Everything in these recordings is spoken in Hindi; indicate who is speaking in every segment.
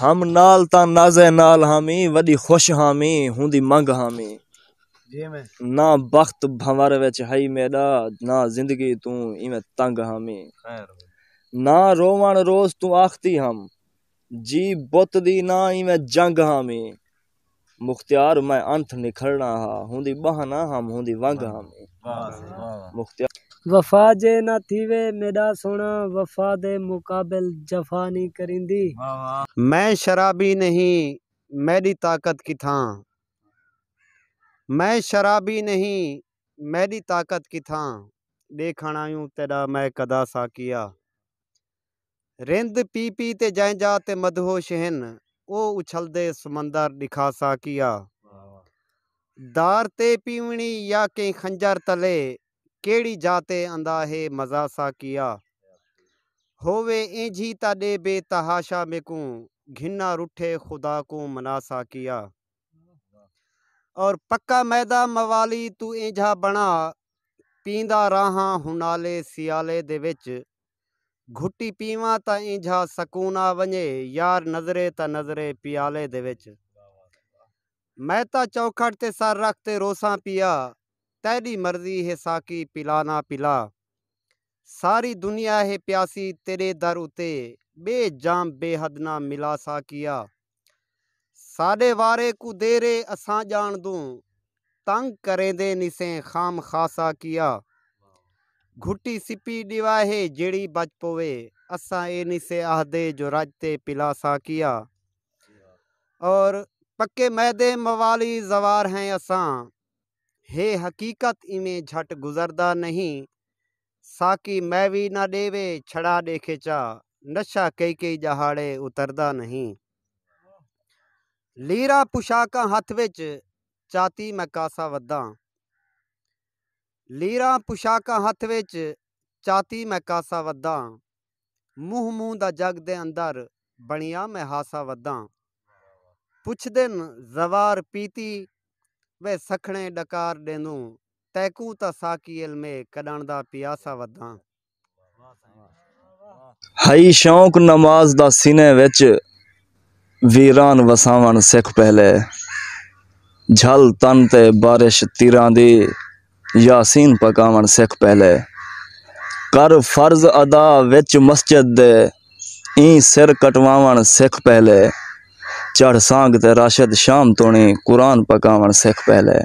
Speaker 1: हम नाल ता नाज नाल हामी वडी खुश हामी हुंदी मंग हामी ना बख्त भंवर विच हई मेरा ना जिंदगी तू इवें तंग हामी ना रोवण रोज तू आखती हम जी बुत दी ना इवें जंग हामी मुख्तियार मैं अंत निखरना हा हुंदी बहाना हम हुंदी वंग
Speaker 2: हामी मुख्तियार ਵਫਾ ਜੇ ਨਾ ਥੀਵੇ ਮੇਰਾ ਸੋਣਾ ਵਫਾ ਦੇ ਮੁਕਾਬਲ ਜਫਾ ਨਹੀਂ ਕਰਿੰਦੀ ਮੈਂ ਸ਼ਰਾਬੀ ਨਹੀਂ ਮੇਰੀ ਤਾਕਤ ਕੀ ਥਾਂ ਮੈਂ ਸ਼ਰਾਬੀ ਨਹੀਂ ਮੇਰੀ ਤਾਕਤ ਕੀ ਥਾਂ ਦੇਖਣਾ ਯੂੰ ਤੇਰਾ ਮੈਂ ਕਦਾ ਸਾਕੀਆ ਰਿੰਦ ਪੀ ਪੀ ਤੇ ਜਾਇ ਜਾ ਤੇ ਮਦਹੋਸ਼ ਹਨ ਉਹ ਉਛਲਦੇ ਸਮੁੰਦਰ ਦਿਖਾ ਸਾਕੀਆ ਦਾਰ ਤੇ ਪੀਵਣੀ ਜਾਂ ਕੇ ਖੰਜਰ ਤਲੇ ਕਿਹੜੀ ਜਾਤੇ ਅੰਦਾ ਹੈ ਮਜ਼ਾ ਸਾ ਕੀਆ ਹੋਵੇ ਇੰਜੀ ता दे बे तहाशा में को घिना रुठे खुदा को मना सा किया और पक्का मैदा मवाली तू ਪੀਂਦਾ ਰਹਾ ਹੁਨਾਲੇ ਸਿਆਲੇ ਦੇ ਵਿੱਚ ਘੁੱਟੀ ਪੀਵਾਂ ਤਾਂ ਇੰਝਾ ਸਕੂਨਾ ਵਣੇ ਯਾਰ ਨਜ਼ਰੇ ਤਾਂ ਨਜ਼ਰੇ ਪਿਆਲੇ ਦੇ ਵਿੱਚ ਮੈਂ ਤਾਂ ਚੌਖੜ ਤੇ ਸਰ ਰੱਖ ਤੇ ਰੋਸਾਂ ਪਿਆ तेरी मर्जी है साकी ना पिला सारी दुनिया है प्यासी तेरे दर उते बेजाम बेहद ना मिला किया साडे वारे को देरे असां जान दू तंग करेंदे निसे खाम खासा किया घुटी सिपी डिवाहे जेड़ी बच पोवे असा ए निसे आहदे जो राजते पिला सा किया और पक्के मैदे मवाली जवार हैं असा ਹੇ ਹਕੀਕਤ ਇਵੇਂ ਝਟ ਗੁਜ਼ਰਦਾ ਨਹੀਂ ਸਾਕੀ ਮੈਂ ਵੀ ਨਾ ਦੇਵੇ ਛੜਾ ਦੇਖੇ ਚਾ ਨਸ਼ਾ ਕਈ ਕਈ ਜਹਾੜੇ ਉਤਰਦਾ ਨਹੀਂ ਲੀਰਾ ਪੁਸ਼ਾਕਾਂ ਹੱਥ ਵਿੱਚ ਚਾਤੀ ਮੈਂ ਕਾਸਾ ਵੱਦਾਂ ਲੀਰਾ ਪੁਸ਼ਾਕਾਂ ਹੱਥ ਵਿੱਚ ਚਾਤੀ ਮੈਂ ਕਾਸਾ ਵੱਦਾਂ ਮੂੰਹ ਮੂੰਹ ਦਾ ਜਗ ਦੇ ਅੰਦਰ ਬਣਿਆ ਮੈਂ ਹਾਸਾ ਵੱਦਾਂ ਪੁੱਛਦਨ ਜ਼ਵਾਰ ਪੀਤੀ ਵੇ ਸਖਣੇ ਡਕਾਰ ਦੇਨੂ ਤੈਕੂ तैकू ਸਾਕੀਲ ਮੇ ਕਡਣ ਦਾ ਪਿਆਸਾ ਵਦਾਂ
Speaker 1: ਹਈ ਸ਼ੌਕ ਨਮਾਜ਼ ਦਾ ਸਿਨੇ ਵਿੱਚ ਵੀਰਾਨ ਵਸਾਵਣ ਸਿੱਖ ਪਹਿਲੇ ਝਲ ਤਨ ਤੇ ਬਾਰਿਸ਼ ਤੀਰਾਂ ਦੀ ਯਾਸੀਨ ਪਕਾਵਣ ਸਿੱਖ ਪਹਿਲੇ ਕਰ ਫਰਜ਼ ਅਦਾ ਵਿੱਚ ਮਸਜਿਦ ਦੇ ਈ ਸਿਰ ਕਟਵਾਵਣ ਸਿੱਖ ਪਹਿਲੇ चढ़ सांग ते राशद शाम तोणे कुरान पकावण सिख पहले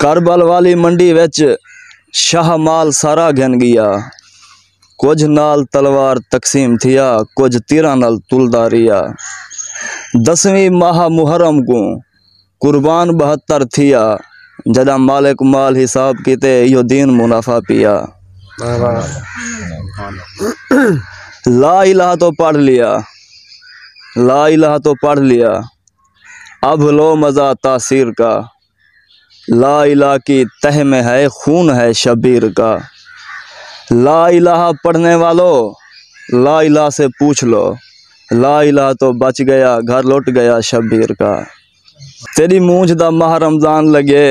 Speaker 1: करबल वाली मंडी विच शाह माल सारा घन गया कुछ नाल तलवार तकसीम थिया कुछ तीरा नाल तुलदा रिया दसवीं माह मुहर्रम को कुर्बान बहत्तर थिया जदा मालिक माल हिसाब किते यो दीन मुनाफा पिया ला इलाहा तो पढ़ लिया ला इलाह तो पढ़ लिया अब लो मज़ा तासीर का ला इलाह की तह में है खून है शबीर का ला इलाह पढ़ने वालों ला इलाह से पूछ लो ला इलाह तो बच गया घर लौट गया शबीर का तेरी मूझ दा माह रमज़ान लगे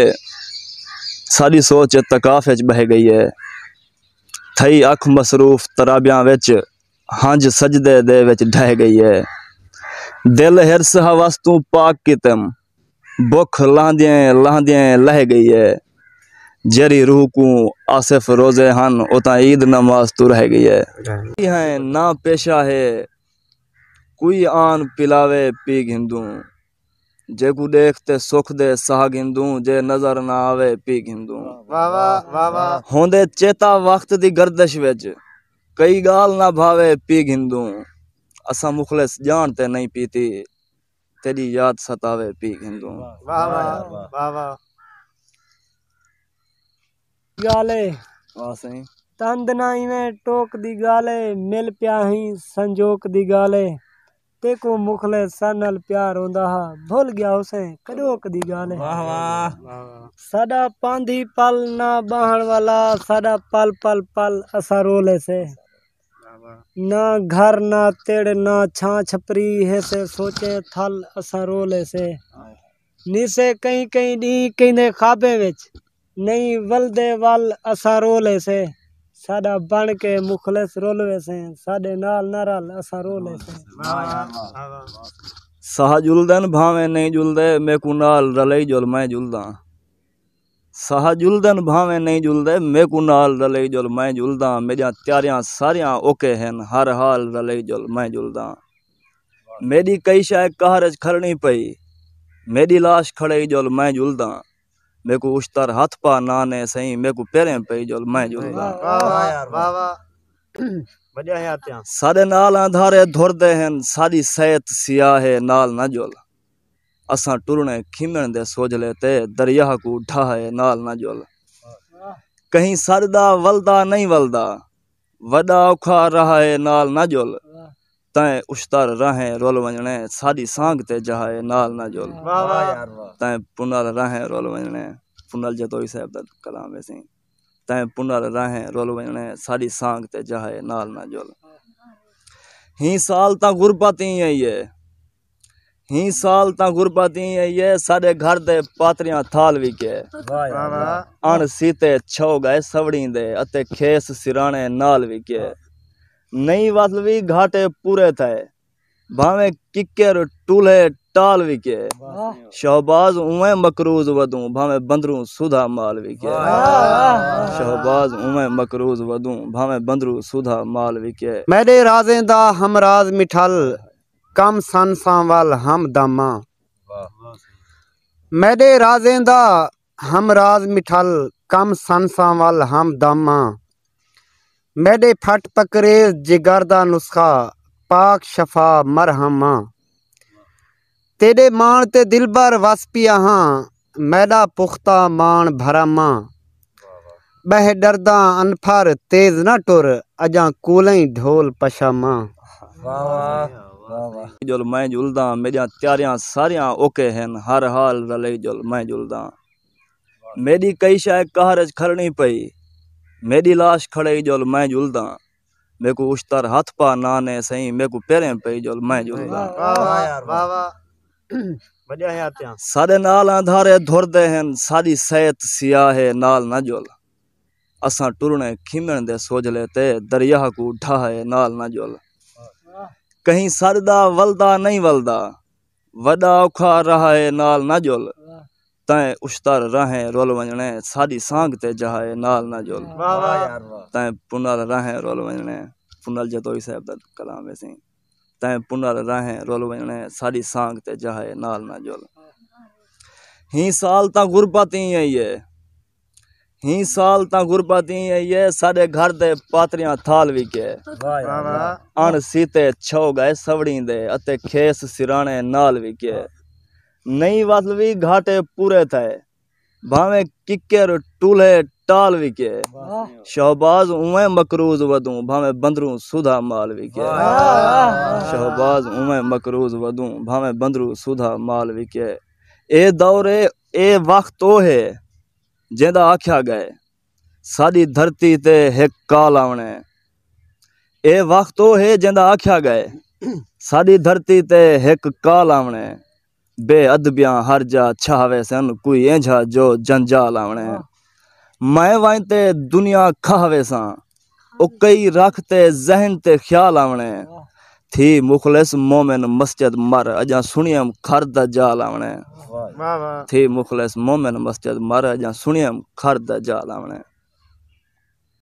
Speaker 1: सारी सोच तकाफ बह गई है थई अख मसरूफ तराबिया हंज सजदे दे ढह गई है ਦਿਲ ਹਿਰਸ ਹਵਸ ਤੂੰ ਪਾਕ ਕਿਤਮ ਭੁੱਖ ਲਾਂਦਿਆਂ ਲਾਂਦਿਆਂ ਲਹਿ ਗਈ ਹੈ ਜਰੀ ਰੂਹ ਕੋ ਆਸਿਫ ਰੋਜ਼ੇ ਹਨ ਉਤਾ ਈਦ ਨਮਾਜ਼ ਤੂੰ ਰਹਿ ਗਈ ਹੈ ਹੈ ਨਾ ਪੇਸ਼ਾ ਹੈ ਕੋਈ ਆਨ ਪਿਲਾਵੇ ਪੀ ਗਿੰਦੂ ਜੇ ਕੋ ਦੇਖਤੇ ਸੁਖ ਦੇ ਸਾਹ ਗਿੰਦੂ ਜੇ ਨਜ਼ਰ ਨਾ ਆਵੇ ਪੀ ਗਿੰਦੂ
Speaker 2: ਵਾ ਵਾ ਵਾ ਵਾ
Speaker 1: ਹੁੰਦੇ ਚੇਤਾ ਵਕਤ ਦੀ ਗਰਦਸ਼ ਵਿੱਚ ਕਈ ਗਾਲ ਨਾ ਭਾਵੇ ਪੀ ਗਿੰਦੂ असा जान ते नहीं पीती तेरी याद सतावे पी हिंदू
Speaker 2: वाह वाह वाह वाह गाले वाह सही तंद नाई में टोक दी गाले मिल प्याही संजोक दी गाले ते को मुखले सनल प्यार होंदा हा भूल गया उसे कड़ोक दी गाले वाह वाह सदा पांधी पल ना बहण वाला सदा पल पल पल असा रोले से न घर न तेड़ न छाँ छपरी है से सोचे थल असा रोल से निसे कहीं कहीं डी कहीं दे खाबे विच नहीं वल दे असा रोल से साडा बन के मुखलस रोलवे वैसे साडे नाल ना असा रोल वैसे
Speaker 1: सहा जुलदन भावे नहीं जुलदे मेकू नाल रले जुल मैं जुलदा सहा जुलदन भावे नहीं जुलदे मेकू नाल रलई जुल मैं जुलदा मेरिया त्यारियां सारिया ओके हैं हर हाल रलई जुल मैं जुलदा मेरी कई शाय कहरज खड़नी पई मेरी लाश खड़े जुल मैं जुलदा मेरे को उश्तर हथ पा नाने सही मेकू पेरे पई जुल मैं जुलदा सारे नाल आधारे धुरदे हैं सारी सेहत सिया है नाल ना जुल असा टुरने खिमण दे सोजले ते दरिया को ढाहे नाल ना जोल कहीं सरदा वलदा नहीं वलदा वडा औखा रहा है नाल ना जोल तय उश्तर रहे रोल वंजने सारी सांग ते जहाए नाल ना जोल तय पुनल रहे रोल वंजने पुनल जतोई साहब दा कलाम वैसे तय पुनल रहे रोल वंजने सारी सांग ते जहाए नाल ना जोल ही साल ता गुरबत ही है ही साल ता गुरबती है ये सारे घर दे पात्रियां थाल भी के अण सीते छो गए सवड़ी दे अते खेस सिराने नाल भी के नई वासल भी घाटे पूरे थे भावे किक्कर टूल्हे टाल भी के शहबाज उमे मकरूज वदू भावे बंदरू सुधा माल भी के शहबाज उमे मकरूज वदू भावे बंदरू सुधा माल भी के
Speaker 2: मेरे राजे दा हम मिठल कम सनसावल हम दामा मेरे राजे दा हम राज मिठल कम सनसावल हम दामा मेरे फट पकरे जिगर दा नुस्खा पाक शफा मरहमा तेरे माण ते दिल भर वस पिया हाँ मेरा पुख्ता माण भरामा बह डरदा अनफर तेज न टुर अजा कूलें ढोल पशामा वाह
Speaker 1: वाह जुल मैं जुलदा मेरिया त्यारियां सारियां ओके हैं हर हाल रले जुल मैं जुलदा मेरी कई शायद कहरज खरनी पई मेरी लाश खड़े जुल मैं जुलदा मेरे को उश्तर हथ पा नाने सही मेरे को पेरें पई जुल मैं जुलदा सारे नाल आधारे धुरदे हैं सारी सेहत सिया है नाल ना जुल असा टुरने खिमण दे सोजले ते दरिया को ढाहे नाल ना जुल कहीं सरदा वलदा नहीं वलदा वॾा औखा रहाए नाल ना जुल तय उश्तर रहें रोल वजने साॾी सांग ते जहाए नाल ना जुल तैं पुनल रहें रोल वञणे पुनल जतोई साहिब दा कलाम है सही तैं पुनल रहें रोल वजने साॾी सांग ते जहाए नाल ना जुल ही साल तां गुरबत ई आई है ही साल ता गुरबत है ये सारे घर दे पात्रियां थाल भी के अण सीते छो गए सवड़ी दे अते खेस सिराने नाल भी के नई वासल भी घाटे पूरे थे भावे किक्कर टूले टाल भी के शहबाज उमे मकरूज वदू भावे बंदरू सुधा माल भी के शहबाज उमे मकरूज वदू भावे बंदरू सुधा माल भी के ए दौरे ए वक्त तो है जेदा आख्या गए सादी धरती ते है काल आवणे ये वक्त ओ है जेदा आख्या गए सादी धरती ते हिक काल आवणे बेअदबियां हर जा छावे सन कोई एंझा जो जंजाल आवणे मैं वाई ते दुनिया खावे सा ओ कई रख ते जहन ते ख्याल आवणे थी मुखलिस मोमिन मस्जिद मर अजा सुनियम खर द जाल आवने थी मुखलिस मोमिन मस्जिद मर अजा सुनियम खर द जाल आवने